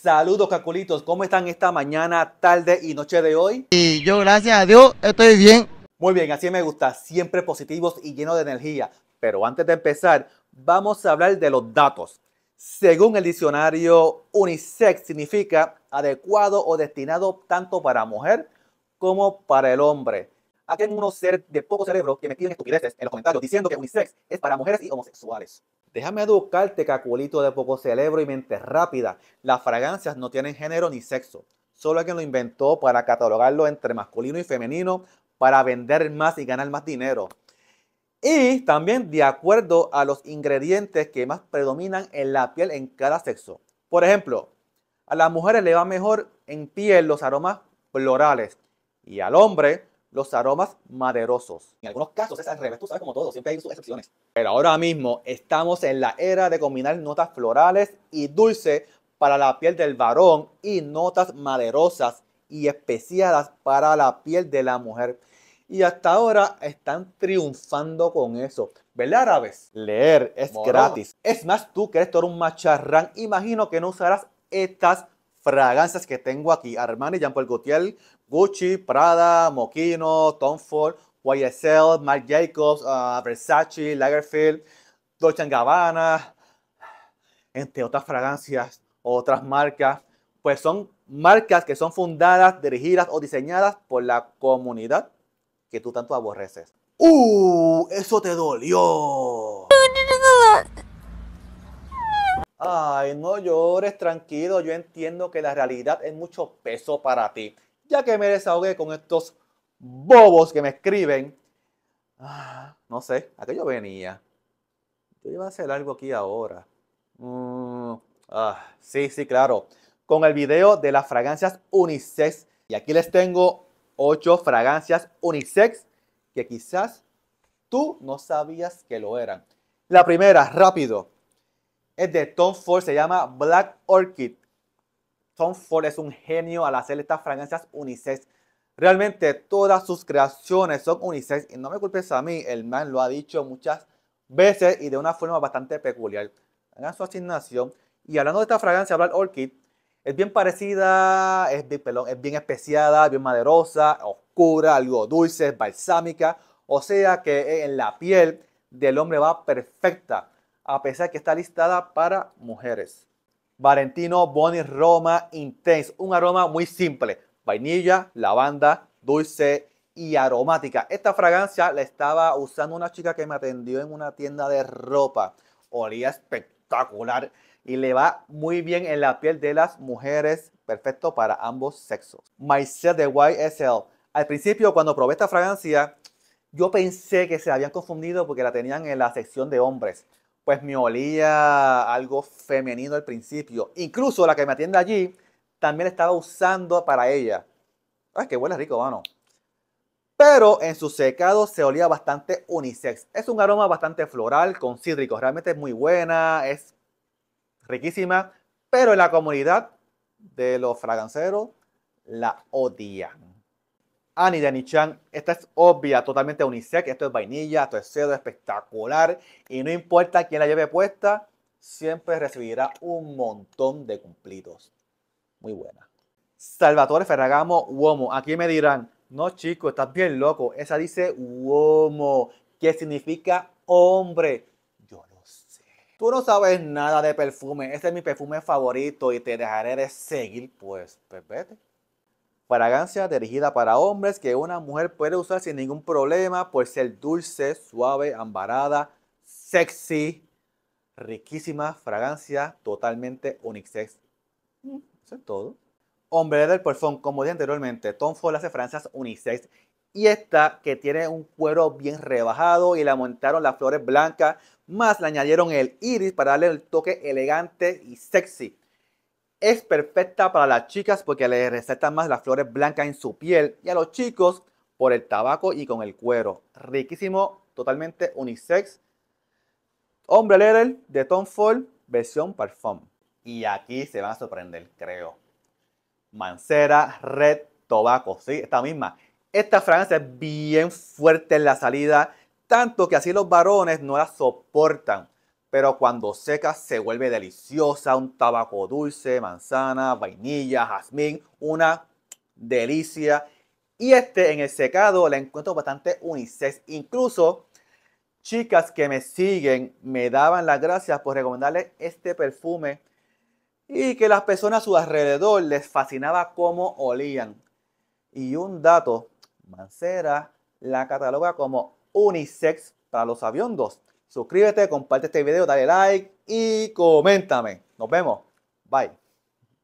Saludos, Caculitos. ¿Cómo están esta mañana, tarde y noche de hoy? Y yo, gracias a Dios, estoy bien. Muy bien, así me gusta. Siempre positivos y llenos de energía. Pero antes de empezar, vamos a hablar de los datos. Según el diccionario, unisex significa adecuado o destinado tanto para mujer como para el hombre. Aquí hay unos seres de poco cerebro que me piden estupideces en los comentarios diciendo que unisex es para mujeres y homosexuales. Déjame educarte, caculito de poco cerebro y mente rápida. Las fragancias no tienen género ni sexo. Solo alguien lo inventó para catalogarlo entre masculino y femenino, para vender más y ganar más dinero. Y también de acuerdo a los ingredientes que más predominan en la piel en cada sexo. Por ejemplo, a las mujeres le va mejor en piel los aromas florales y al hombre los aromas maderosos. En algunos casos es al revés, tú sabes como todo, siempre hay sus excepciones. Pero ahora mismo estamos en la era de combinar notas florales y dulce para la piel del varón y notas maderosas y especiadas para la piel de la mujer. Y hasta ahora están triunfando con eso. ¿Verdad, árabes? Leer es gratis. Es más, tú que eres todo un macharrán, imagino que no usarás estas fragancias que tengo aquí. Armani, Jean Paul Gaultier, Gucci, Prada, Moquino, Tom Ford, YSL, Marc Jacobs, ah, Versace, Lagerfeld, Dolce Gabbana, entre otras fragancias, otras marcas, pues son marcas que son fundadas, dirigidas o diseñadas por la comunidad que tú tanto aborreces. ¡Uh! Eso te dolió. Ay, no llores, tranquilo. Yo entiendo que la realidad es mucho peso para ti ya que me desahogué con estos bobos que me escriben. Ah, no sé, ¿a qué yo venía? Yo iba a hacer algo aquí ahora. Mm, ah, sí, sí, claro. Con el video de las fragancias unisex. Y aquí les tengo ocho fragancias unisex que quizás tú no sabías que lo eran. La primera, rápido, es de Tom Ford, se llama Black Orchid. Tom Ford es un genio al hacer estas fragancias unisex. Realmente todas sus creaciones son unisex y no me culpes a mí, el man lo ha dicho muchas veces y de una forma bastante peculiar. Hagan su asignación. Y hablando de esta fragancia, hablar Orchid, es bien parecida, es bien, es bien especiada, bien maderosa, oscura, algo dulce, balsámica. O sea que en la piel del hombre va perfecta, a pesar que está listada para mujeres. Valentino Boni Roma Intense. Un aroma muy simple. Vainilla, lavanda, dulce y aromática. Esta fragancia la estaba usando una chica que me atendió en una tienda de ropa. Olía espectacular y le va muy bien en la piel de las mujeres. Perfecto para ambos sexos. Myself de YSL. Al principio, cuando probé esta fragancia, yo pensé que se habían confundido porque la tenían en la sección de hombres pues me olía algo femenino al principio. Incluso la que me atiende allí también estaba usando para ella. Ay, que huele rico, mano. Pero en su secado se olía bastante unisex. Es un aroma bastante floral con cítricos. Realmente es muy buena, es riquísima. Pero en la comunidad de los fraganceros la odian. Annie de Chan, Esta es obvia, totalmente unisex. Esto es vainilla, esto es seda, espectacular. Y no importa quién la lleve puesta, siempre recibirá un montón de cumplidos. Muy buena. Salvatore Ferragamo Uomo. Aquí me dirán, no chico, estás bien loco. Esa dice Uomo, ¿Qué significa hombre. Yo no sé. Tú no sabes nada de perfume. Ese es mi perfume favorito y te dejaré de seguir. Pues, pues fragancia dirigida para hombres que una mujer puede usar sin ningún problema por ser dulce, suave, ambarada, sexy, riquísima fragancia totalmente unisex. Mm. Eso es todo. Hombre del perfume como dije anteriormente, Tom Ford hace fragancias unisex y esta que tiene un cuero bien rebajado y le montaron las flores blancas, más le añadieron el iris para darle el toque elegante y sexy. Es perfecta para las chicas porque le recetan más las flores blancas en su piel y a los chicos por el tabaco y con el cuero. Riquísimo, totalmente unisex. Hombre Leder de Tom Ford, versión Parfum. Y aquí se van a sorprender, creo. Mancera Red Tobacco, ¿sí? Esta misma. Esta fragancia es bien fuerte en la salida, tanto que así los varones no la soportan pero cuando seca se vuelve deliciosa, un tabaco dulce, manzana, vainilla, jazmín, una delicia. Y este en el secado la encuentro bastante unisex, incluso chicas que me siguen me daban las gracias por recomendarles este perfume y que las personas a su alrededor les fascinaba cómo olían. Y un dato, Mancera la cataloga como unisex para los aviondos. Suscríbete, comparte este video, dale like y coméntame. Nos vemos. Bye.